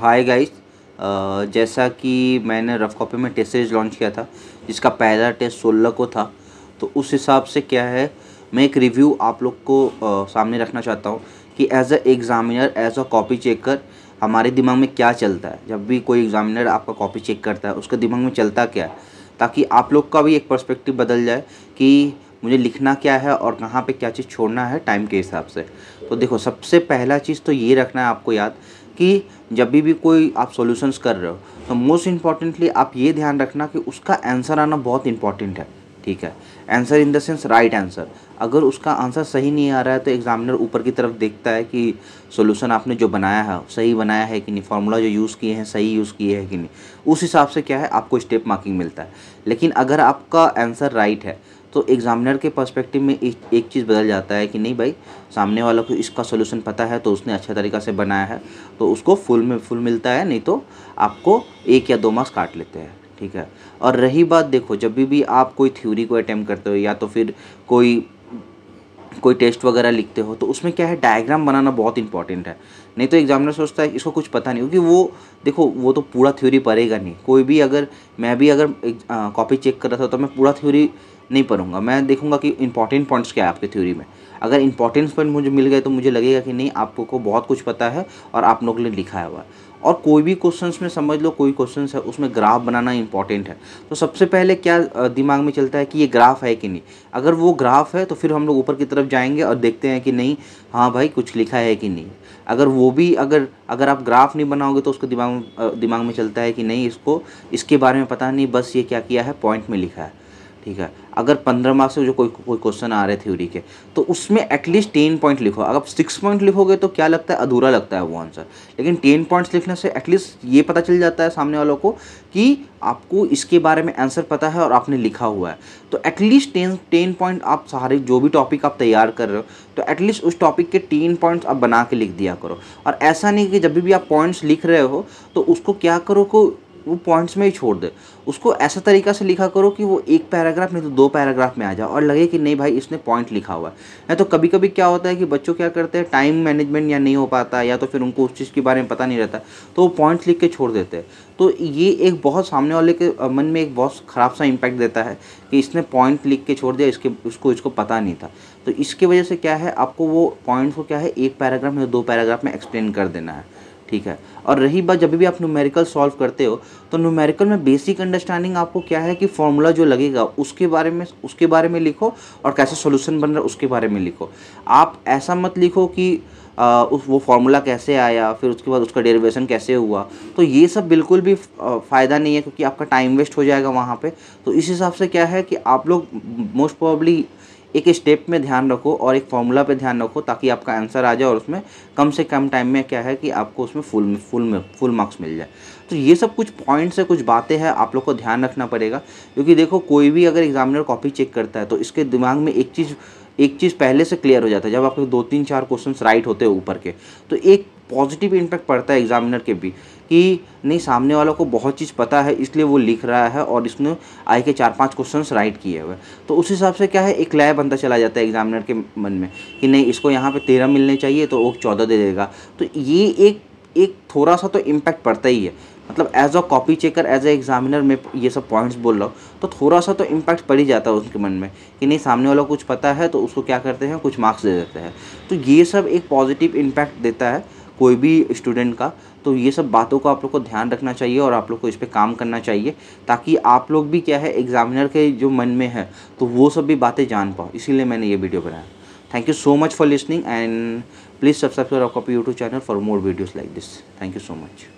hi guys जैसा कि मैंने रफ कॉपी में टेस्ट सीरीज लॉन्च किया था जिसका पहला टेस्ट सोलह को था तो उस हिसाब से क्या है मैं एक रिव्यू आप लोग को आ, सामने रखना चाहता हूँ कि as a examiner as a copy checker हमारे दिमाग में क्या चलता है जब भी कोई एग्ज़ामिनर आपका कॉपी चेक करता है उसके दिमाग में चलता क्या है ताकि आप लोग का भी एक पर्सपेक्टिव बदल जाए कि मुझे लिखना क्या है और कहाँ पे क्या चीज़ छोड़ना है टाइम के हिसाब से तो देखो सबसे पहला चीज़ तो ये रखना है आपको याद कि जब भी भी कोई आप सॉल्यूशंस कर रहे हो तो मोस्ट इम्पॉर्टेंटली आप ये ध्यान रखना कि उसका आंसर आना बहुत इंपॉर्टेंट है ठीक है answer in the sense right answer अगर उसका आंसर सही नहीं आ रहा है तो एग्जामिनर ऊपर की तरफ देखता है कि सोल्यूशन आपने जो बनाया है सही बनाया है कि नहीं फार्मूला जो यूज़ किए हैं सही यूज़ किए हैं कि नहीं उस हिसाब से क्या है आपको स्टेप मार्किंग मिलता है लेकिन अगर आपका आंसर राइट है तो एग्जामिनर के पर्सपेक्टिव में एक एक चीज़ बदल जाता है कि नहीं भाई सामने वाला को इसका सोल्यूशन पता है तो उसने अच्छा तरीका से बनाया है तो उसको फुल में फुल मिलता है नहीं तो आपको एक या दो मार्क्स काट लेते हैं ठीक है और रही बात देखो जब भी आप कोई थ्योरी को अटैम्प्ट करते हो या तो फिर कोई कोई टेस्ट वगैरह लिखते हो तो उसमें क्या है डायग्राम बनाना बहुत इंपॉर्टेंट है नहीं तो एग्जामिनर सोचता है इसको कुछ पता नहीं क्योंकि वो देखो वो तो पूरा थ्योरी पड़ेगा नहीं कोई भी अगर मैं भी अगर कॉपी चेक कर रहा था तो मैं पूरा थ्योरी नहीं पढ़ूंगा मैं देखूंगा कि इंपॉर्टेंट पॉइंट्स क्या है आपके थ्योरी में अगर इंपॉर्टेंट पॉइंट मुझे मिल गए तो मुझे लगेगा कि नहीं आपको को बहुत कुछ पता है और आप लोगों ने लिखा है हुआ है और कोई भी क्वेश्चन में समझ लो कोई क्वेश्चन है उसमें ग्राफ बनाना इंपॉर्टेंट है तो सबसे पहले क्या दिमाग में चलता है कि ये ग्राफ है कि नहीं अगर वो ग्राफ है तो फिर हम लोग ऊपर की तरफ जाएंगे और देखते हैं कि नहीं हाँ भाई कुछ लिखा है कि नहीं अगर वो भी अगर अगर आप ग्राफ नहीं बनाओगे तो उसके दिमाग दिमाग में चलता है कि नहीं इसको इसके बारे में पता नहीं बस ये क्या किया है पॉइंट में लिखा है ठीक है अगर पंद्रह मार्क्स से जो कोई कोई क्वेश्चन आ रहे थ्योरी के तो उसमें एटलीस्ट टेन पॉइंट लिखो अगर सिक्स पॉइंट लिखोगे तो क्या लगता है अधूरा लगता है वो आंसर लेकिन टेन पॉइंट्स लिखने से एटलीस्ट ये पता चल जाता है सामने वालों को कि आपको इसके बारे में आंसर पता है और आपने लिखा हुआ है तो एटलीस्ट टेन टेन पॉइंट आप सारे जो भी टॉपिक आप तैयार कर रहे हो तो एटलीस्ट उस टॉपिक के टेन पॉइंट्स आप बना के लिख दिया करो और ऐसा नहीं कि जब भी आप पॉइंट्स लिख रहे हो तो उसको क्या करो को वो पॉइंट्स में ही छोड़ दे उसको ऐसा तरीका से लिखा करो कि वो एक पैराग्राफ नहीं तो दो पैराग्राफ में आ जाए और लगे कि नहीं भाई इसने पॉइंट लिखा हुआ है या तो कभी कभी क्या होता है कि बच्चों क्या करते हैं टाइम मैनेजमेंट या नहीं हो पाता या तो फिर उनको उस चीज़ के बारे में पता नहीं रहता तो वो पॉइंट्स लिख के छोड़ देते हैं तो ये एक बहुत सामने वाले के मन में एक बहुत ख़राब सा इम्पैक्ट देता है कि इसने पॉइंट लिख के छोड़ दिया इसके उसको इसको पता नहीं था तो इसके वजह से क्या है आपको वो पॉइंट्स को क्या है एक पैराग्राफ तो में दो पैराग्राफ में एक्सप्लेन कर देना है ठीक है और रही बात जब भी आप न्यूमेरिकल सॉल्व करते हो तो न्यूमेरिकल में बेसिक अंडरस्टैंडिंग आपको क्या है कि फॉर्मूला जो लगेगा उसके बारे में उसके बारे में लिखो और कैसे सोल्यूशन बन रहा है उसके बारे में लिखो आप ऐसा मत लिखो कि आ, उस वो फार्मूला कैसे आया फिर उसके बाद उसका डेरिवेशन कैसे हुआ तो ये सब बिल्कुल भी फ़ायदा नहीं है क्योंकि आपका टाइम वेस्ट हो जाएगा वहाँ पे तो इस हिसाब से क्या है कि आप लोग मोस्ट प्रोबली एक स्टेप में ध्यान रखो और एक फॉर्मूला पे ध्यान रखो ताकि आपका आंसर आ जाए और उसमें कम से कम टाइम में क्या है कि आपको उसमें फुल फुल फुल मार्क्स मिल जाए तो ये सब कुछ पॉइंट्स है कुछ बातें हैं आप लोग को ध्यान रखना पड़ेगा क्योंकि देखो कोई भी अगर एग्जामिनर कॉपी चेक करता है तो इसके दिमाग में एक चीज़ एक चीज़ पहले से क्लियर हो जाता है जब आपके दो तीन चार क्वेश्चन राइट होते हैं ऊपर के तो एक पॉजिटिव इम्पैक्ट पड़ता है एग्जामिनर के भी कि नहीं सामने वालों को बहुत चीज़ पता है इसलिए वो लिख रहा है और इसने आए के चार पांच क्वेश्चंस राइट किए हुए तो उस हिसाब से क्या है एक लय बनता चला जाता है एग्जामिनर के मन में कि नहीं इसको यहाँ पे तेरह मिलने चाहिए तो वो चौदह दे देगा तो ये एक एक थोड़ा सा तो इम्पैक्ट पड़ता ही है मतलब as a copy checker as a examiner में ये सब पॉइंट्स बोल रहा हूँ तो थोड़ा सा तो इम्पैक्ट पड़ ही जाता है उसके मन में कि नहीं सामने वाला कुछ पता है तो उसको क्या करते हैं कुछ मार्क्स दे देते हैं तो ये सब एक पॉजिटिव इम्पैक्ट देता है कोई भी स्टूडेंट का तो ये सब बातों को आप लोग को ध्यान रखना चाहिए और आप लोग को इस पर काम करना चाहिए ताकि आप लोग भी क्या है एग्जामिनर के जो मन में है तो वो सब भी बातें जान पाओ इसीलिए मैंने ये वीडियो बनाया thank you so much for listening and please subscribe to our copy YouTube channel for more videos like this thank you so much